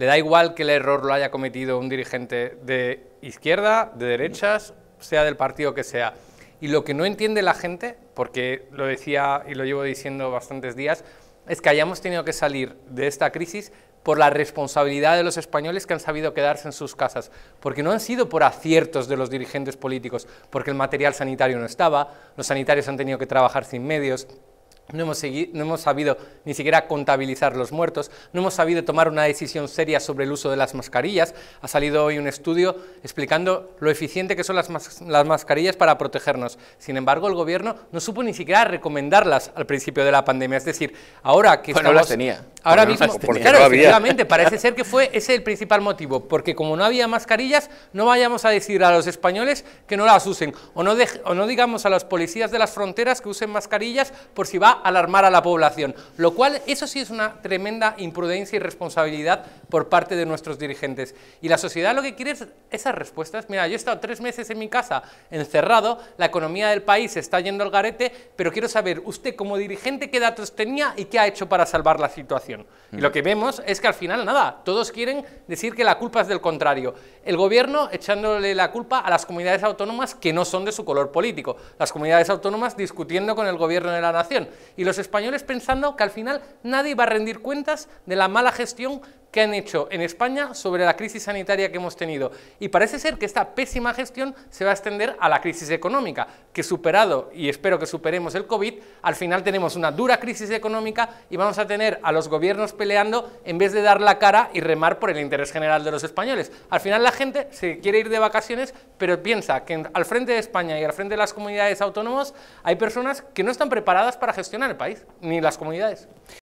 le da igual que el error lo haya cometido un dirigente de izquierda, de derechas, sea del partido que sea. Y lo que no entiende la gente, porque lo decía y lo llevo diciendo bastantes días, es que hayamos tenido que salir de esta crisis por la responsabilidad de los españoles que han sabido quedarse en sus casas, porque no han sido por aciertos de los dirigentes políticos, porque el material sanitario no estaba, los sanitarios han tenido que trabajar sin medios, no hemos, seguido, no hemos, sabido ni siquiera contabilizar los muertos, no hemos sabido tomar una decisión seria sobre el uso de las mascarillas. Ha salido hoy un estudio explicando lo eficiente que son las, las mascarillas para protegernos. Sin embargo, el gobierno no supo ni siquiera recomendarlas al principio de la pandemia. Es decir, ahora que bueno, no las tenía. Ahora mismo, claro, efectivamente, parece ser que fue ese el principal motivo, porque como no había mascarillas, no vayamos a decir a los españoles que no las usen, o no, de, o no digamos a los policías de las fronteras que usen mascarillas por si va alarmar a la población, lo cual eso sí es una tremenda imprudencia y responsabilidad por parte de nuestros dirigentes. Y la sociedad lo que quiere es esas respuestas. Mira, yo he estado tres meses en mi casa encerrado, la economía del país está yendo al garete, pero quiero saber usted como dirigente qué datos tenía y qué ha hecho para salvar la situación. Y lo mm. que vemos es que al final nada, todos quieren decir que la culpa es del contrario. El gobierno echándole la culpa a las comunidades autónomas que no son de su color político, las comunidades autónomas discutiendo con el gobierno de la nación y los españoles pensando que al final nadie va a rendir cuentas de la mala gestión que han hecho en España sobre la crisis sanitaria que hemos tenido. Y parece ser que esta pésima gestión se va a extender a la crisis económica, que superado, y espero que superemos el COVID, al final tenemos una dura crisis económica y vamos a tener a los gobiernos peleando en vez de dar la cara y remar por el interés general de los españoles. Al final la gente se quiere ir de vacaciones, pero piensa que al frente de España y al frente de las comunidades autónomas hay personas que no están preparadas para gestionar el país, ni las comunidades.